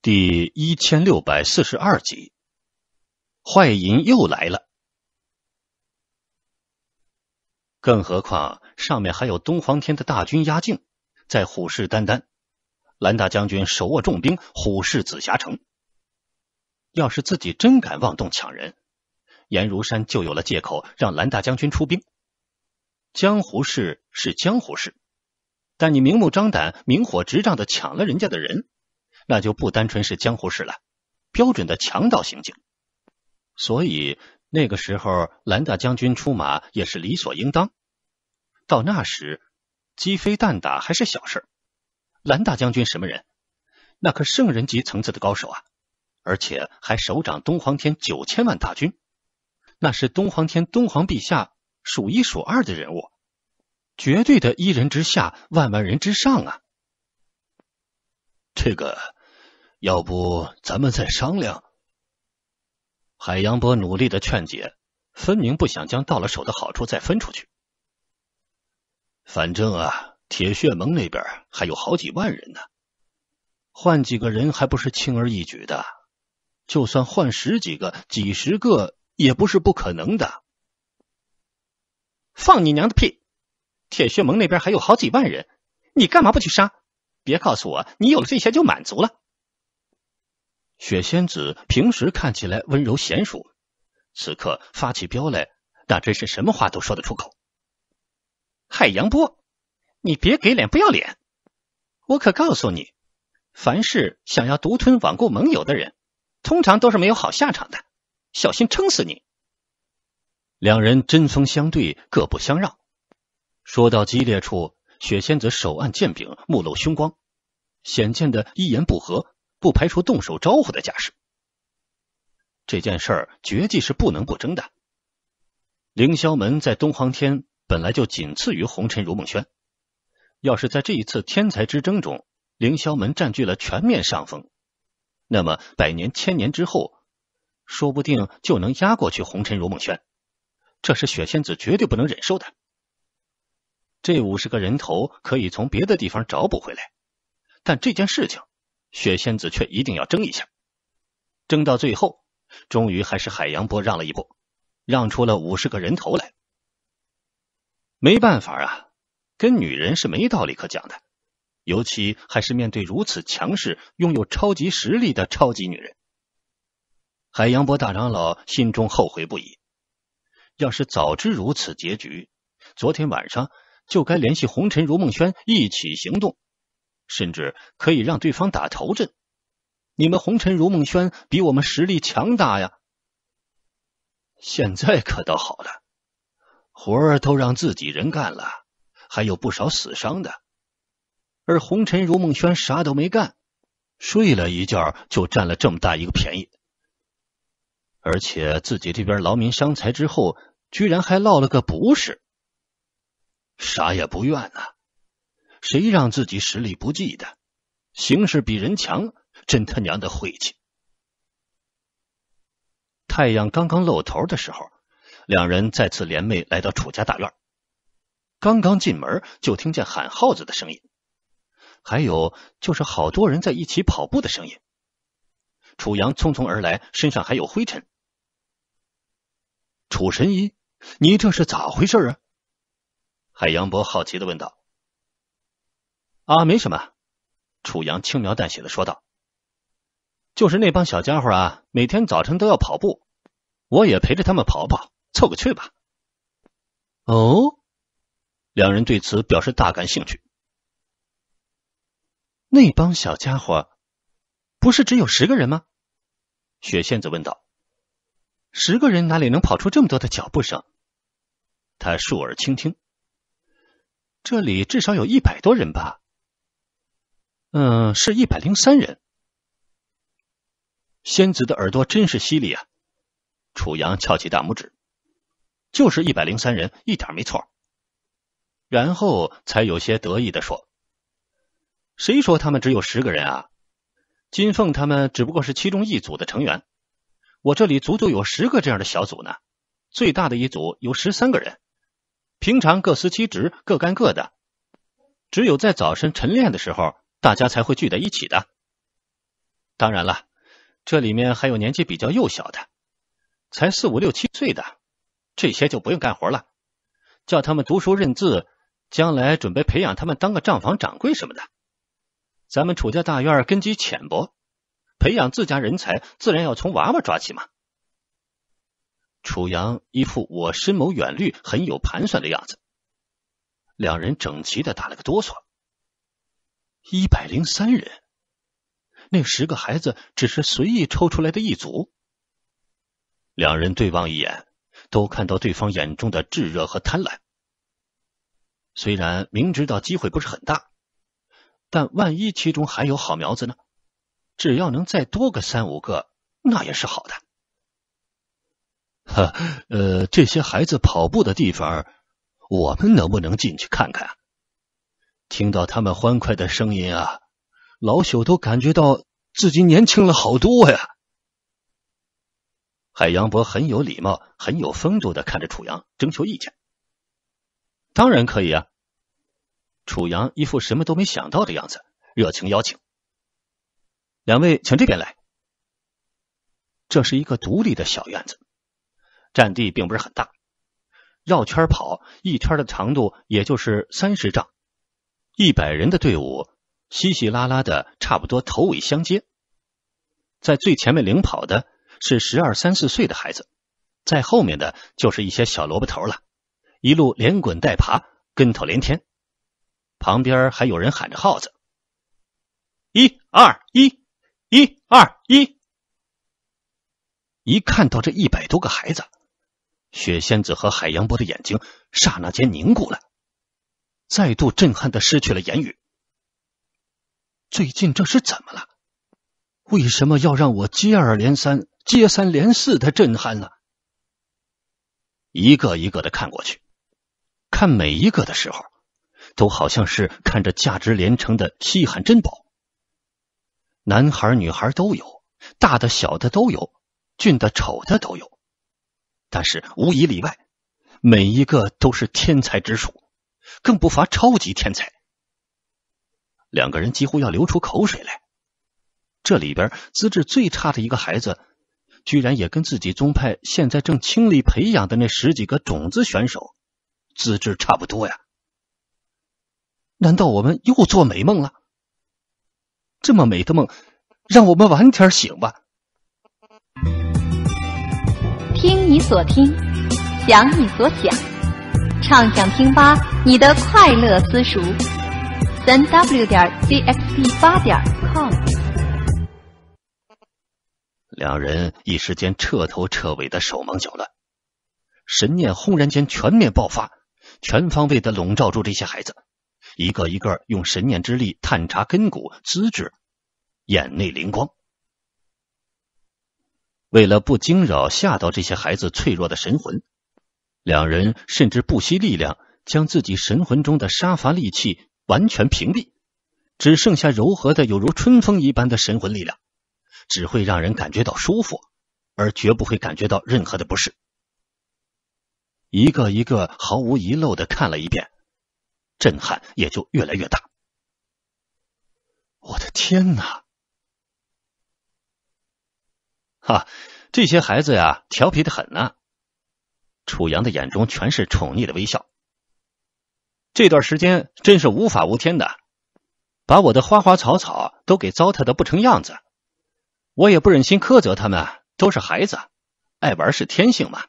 第一千六百四十二集，坏银又来了。更何况上面还有东皇天的大军压境，在虎视眈眈。蓝大将军手握重兵，虎视紫霞城。要是自己真敢妄动抢人，颜如山就有了借口让蓝大将军出兵。江湖事是江湖事，但你明目张胆、明火执仗的抢了人家的人。那就不单纯是江湖事了，标准的强盗行径。所以那个时候，蓝大将军出马也是理所应当。到那时，鸡飞蛋打还是小事。蓝大将军什么人？那可圣人级层次的高手啊！而且还首掌东皇天九千万大军，那是东皇天东皇陛下数一数二的人物，绝对的一人之下，万万人之上啊！这个。要不咱们再商量？海洋波努力的劝解，分明不想将到了手的好处再分出去。反正啊，铁血盟那边还有好几万人呢，换几个人还不是轻而易举的？就算换十几个、几十个也不是不可能的。放你娘的屁！铁血盟那边还有好几万人，你干嘛不去杀？别告诉我你有了这些就满足了？雪仙子平时看起来温柔娴熟，此刻发起飙来，那真是什么话都说得出口。海杨波，你别给脸不要脸！我可告诉你，凡是想要独吞罔顾盟友的人，通常都是没有好下场的，小心撑死你！两人针锋相对，各不相让。说到激烈处，雪仙子手按剑柄，目露凶光，显见的一言不合。不排除动手招呼的架势。这件事儿绝技是不能不争的。凌霄门在东皇天本来就仅次于红尘如梦轩，要是在这一次天才之争中，凌霄门占据了全面上风，那么百年千年之后，说不定就能压过去红尘如梦轩。这是雪仙子绝对不能忍受的。这五十个人头可以从别的地方找补回来，但这件事情。雪仙子却一定要争一下，争到最后，终于还是海洋波让了一步，让出了五十个人头来。没办法啊，跟女人是没道理可讲的，尤其还是面对如此强势、拥有超级实力的超级女人。海洋波大长老心中后悔不已，要是早知如此结局，昨天晚上就该联系红尘如梦轩一起行动。甚至可以让对方打头阵。你们红尘如梦轩比我们实力强大呀！现在可倒好了，活儿都让自己人干了，还有不少死伤的。而红尘如梦轩啥都没干，睡了一觉就占了这么大一个便宜。而且自己这边劳民伤财之后，居然还落了个不是，啥也不怨呐。谁让自己实力不济的，形势比人强，真他娘的晦气！太阳刚刚露头的时候，两人再次联袂来到楚家大院。刚刚进门，就听见喊号子的声音，还有就是好多人在一起跑步的声音。楚阳匆匆而来，身上还有灰尘。楚神医，你这是咋回事啊？海洋伯好奇的问道。啊，没什么。”楚阳轻描淡写的说道，“就是那帮小家伙啊，每天早晨都要跑步，我也陪着他们跑跑，凑个趣吧。”哦，两人对此表示大感兴趣。那帮小家伙不是只有十个人吗？”雪仙子问道，“十个人哪里能跑出这么多的脚步声？”他竖耳倾听，这里至少有一百多人吧。嗯，是一百零三人。仙子的耳朵真是犀利啊！楚阳翘起大拇指，就是一百零三人，一点没错。然后才有些得意的说：“谁说他们只有十个人啊？金凤他们只不过是其中一组的成员。我这里足足有十个这样的小组呢。最大的一组有十三个人，平常各司其职，各干各的。只有在早晨晨练的时候。”大家才会聚在一起的。当然了，这里面还有年纪比较幼小的，才四五六七岁的，这些就不用干活了，叫他们读书认字，将来准备培养他们当个账房掌柜什么的。咱们楚家大院根基浅薄，培养自家人才，自然要从娃娃抓起嘛。楚阳一副我深谋远虑、很有盘算的样子，两人整齐的打了个哆嗦。一百零三人，那十个孩子只是随意抽出来的一组。两人对望一眼，都看到对方眼中的炙热和贪婪。虽然明知道机会不是很大，但万一其中还有好苗子呢？只要能再多个三五个，那也是好的。哈，呃，这些孩子跑步的地方，我们能不能进去看看？听到他们欢快的声音啊，老朽都感觉到自己年轻了好多呀！海洋伯很有礼貌、很有风度的看着楚阳征求意见。当然可以啊！楚阳一副什么都没想到的样子，热情邀请：“两位请这边来。”这是一个独立的小院子，占地并不是很大，绕圈跑一圈的长度也就是三十丈。一百人的队伍，稀稀拉拉的，差不多头尾相接。在最前面领跑的是十二三四岁的孩子，在后面的就是一些小萝卜头了，一路连滚带爬，跟头连天。旁边还有人喊着号子：“一二一，一二一。”一看到这一百多个孩子，雪仙子和海洋波的眼睛刹那间凝固了。再度震撼的失去了言语。最近这是怎么了？为什么要让我接二连三、接三连四的震撼呢？一个一个的看过去，看每一个的时候，都好像是看着价值连城的稀罕珍宝。男孩女孩都有，大的小的都有，俊的丑的都有，但是无一例外，每一个都是天才之属。更不乏超级天才，两个人几乎要流出口水来。这里边资质最差的一个孩子，居然也跟自己宗派现在正倾力培养的那十几个种子选手资质差不多呀？难道我们又做美梦了？这么美的梦，让我们晚点醒吧。听你所听，想你所想。畅想听吧，你的快乐私塾，三 W 点 CXB 八点 COM。两人一时间彻头彻尾的手忙脚乱，神念轰然间全面爆发，全方位的笼罩住这些孩子，一个一个用神念之力探查根骨资质，眼内灵光。为了不惊扰吓到这些孩子脆弱的神魂。两人甚至不惜力量，将自己神魂中的杀伐戾气完全屏蔽，只剩下柔和的犹如春风一般的神魂力量，只会让人感觉到舒服，而绝不会感觉到任何的不适。一个一个毫无遗漏的看了一遍，震撼也就越来越大。我的天哪！哈，这些孩子呀，调皮的很呢。楚阳的眼中全是宠溺的微笑。这段时间真是无法无天的，把我的花花草草都给糟蹋的不成样子，我也不忍心苛责他们，都是孩子，爱玩是天性嘛。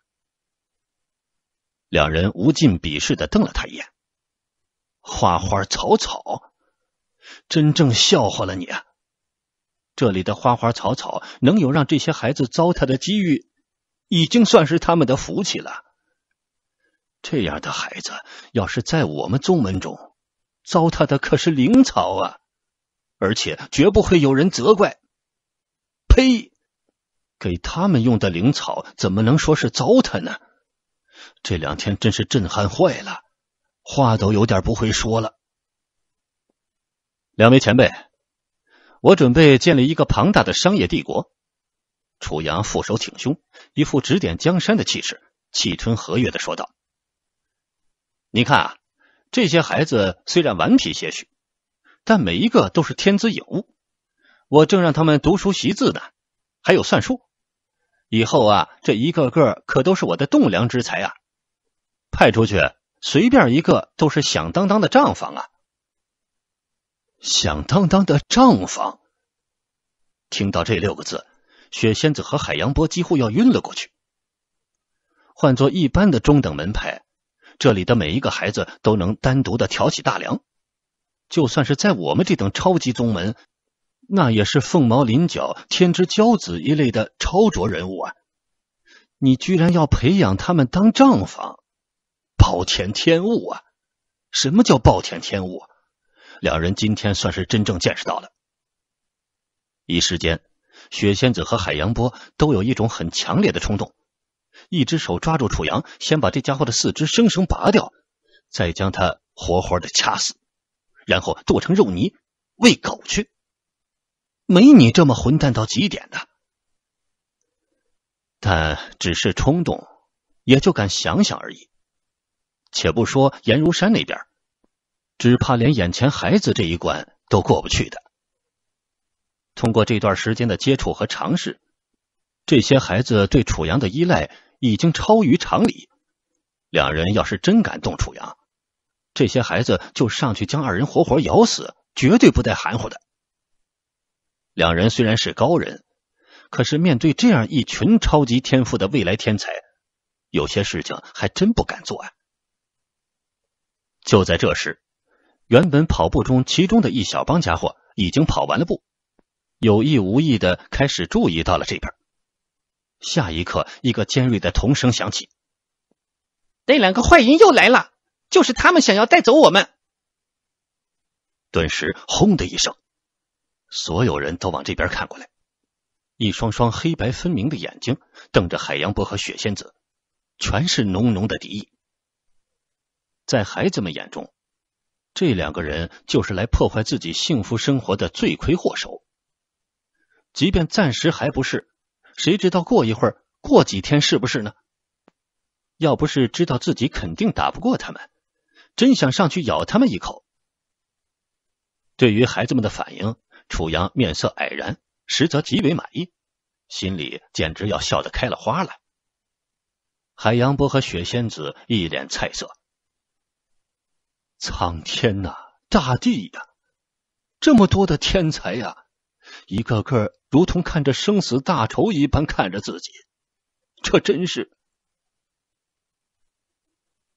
两人无尽鄙视的瞪了他一眼，花花草草，真正笑话了你。啊！这里的花花草草能有让这些孩子糟蹋的机遇，已经算是他们的福气了。这样的孩子，要是在我们宗门中糟蹋的可是灵草啊，而且绝不会有人责怪。呸！给他们用的灵草，怎么能说是糟蹋呢？这两天真是震撼坏了，话都有点不会说了。两位前辈，我准备建立一个庞大的商业帝国。楚阳负手挺胸，一副指点江山的气势，气吞河岳的说道。你看啊，这些孩子虽然顽皮些许，但每一个都是天资有物。我正让他们读书习字呢，还有算术。以后啊，这一个个可都是我的栋梁之才啊！派出去，随便一个都是响当当的账房啊！响当当的账房！听到这六个字，雪仙子和海洋波几乎要晕了过去。换做一般的中等门派。这里的每一个孩子都能单独的挑起大梁，就算是在我们这等超级宗门，那也是凤毛麟角、天之骄子一类的超卓人物啊！你居然要培养他们当账房，暴殄天物啊！什么叫暴殄天物？两人今天算是真正见识到了。一时间，雪仙子和海洋波都有一种很强烈的冲动。一只手抓住楚阳，先把这家伙的四肢生生拔掉，再将他活活的掐死，然后剁成肉泥喂狗去。没你这么混蛋到极点的。但只是冲动，也就敢想想而已。且不说颜如山那边，只怕连眼前孩子这一关都过不去的。通过这段时间的接触和尝试，这些孩子对楚阳的依赖。已经超于常理，两人要是真敢动楚阳，这些孩子就上去将二人活活咬死，绝对不带含糊的。两人虽然是高人，可是面对这样一群超级天赋的未来天才，有些事情还真不敢做啊。就在这时，原本跑步中其中的一小帮家伙已经跑完了步，有意无意的开始注意到了这边。下一刻，一个尖锐的童声响起：“那两个坏人又来了，就是他们想要带走我们。”顿时，轰的一声，所有人都往这边看过来，一双双黑白分明的眼睛瞪着海洋波和雪仙子，全是浓浓的敌意。在孩子们眼中，这两个人就是来破坏自己幸福生活的罪魁祸首，即便暂时还不是。谁知道过一会儿、过几天是不是呢？要不是知道自己肯定打不过他们，真想上去咬他们一口。对于孩子们的反应，楚阳面色蔼然，实则极为满意，心里简直要笑得开了花了。海洋波和雪仙子一脸菜色，苍天呐，大地呀，这么多的天才呀！一个个如同看着生死大仇一般看着自己，这真是。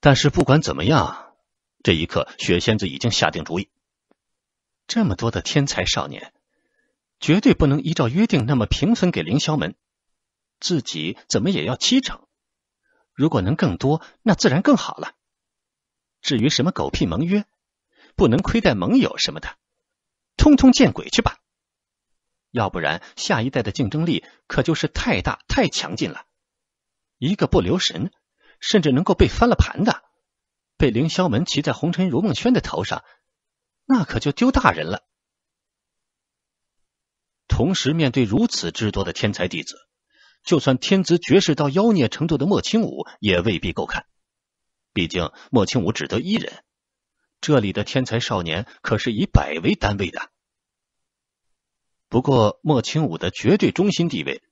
但是不管怎么样，这一刻雪仙子已经下定主意：，这么多的天才少年，绝对不能依照约定那么平分给凌霄门，自己怎么也要七成。如果能更多，那自然更好了。至于什么狗屁盟约，不能亏待盟友什么的，通通见鬼去吧！要不然，下一代的竞争力可就是太大、太强劲了。一个不留神，甚至能够被翻了盘的，被凌霄门骑在红尘如梦轩的头上，那可就丢大人了。同时面对如此之多的天才弟子，就算天资绝世到妖孽程度的莫青武，也未必够看。毕竟莫青武只得一人，这里的天才少年可是以百为单位的。不过，莫清武的绝对中心地位，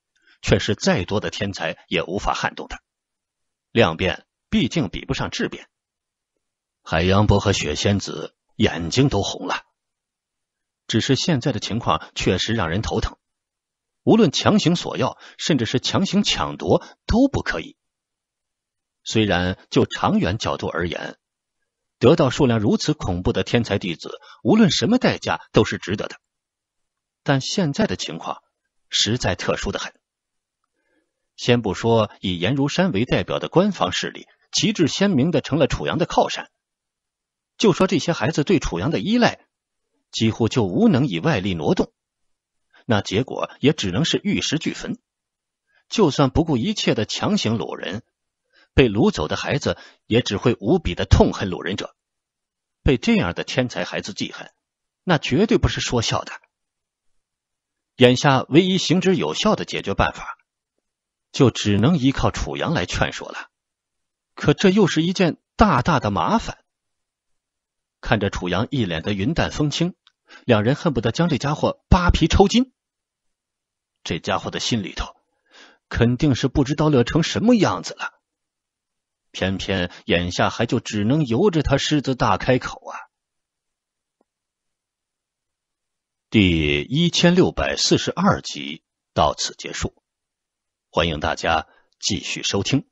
却是再多的天才也无法撼动的。量变毕竟比不上质变。海洋波和雪仙子眼睛都红了。只是现在的情况确实让人头疼，无论强行索要，甚至是强行抢夺都不可以。虽然就长远角度而言，得到数量如此恐怖的天才弟子，无论什么代价都是值得的。但现在的情况实在特殊的很。先不说以颜如山为代表的官方势力旗帜鲜明的成了楚阳的靠山，就说这些孩子对楚阳的依赖，几乎就无能以外力挪动，那结果也只能是玉石俱焚。就算不顾一切的强行掳人，被掳走的孩子也只会无比的痛恨掳人者。被这样的天才孩子记恨，那绝对不是说笑的。眼下唯一行之有效的解决办法，就只能依靠楚阳来劝说了。可这又是一件大大的麻烦。看着楚阳一脸的云淡风轻，两人恨不得将这家伙扒皮抽筋。这家伙的心里头肯定是不知道乐成什么样子了，偏偏眼下还就只能由着他狮子大开口啊！第一千六百四十二集到此结束，欢迎大家继续收听。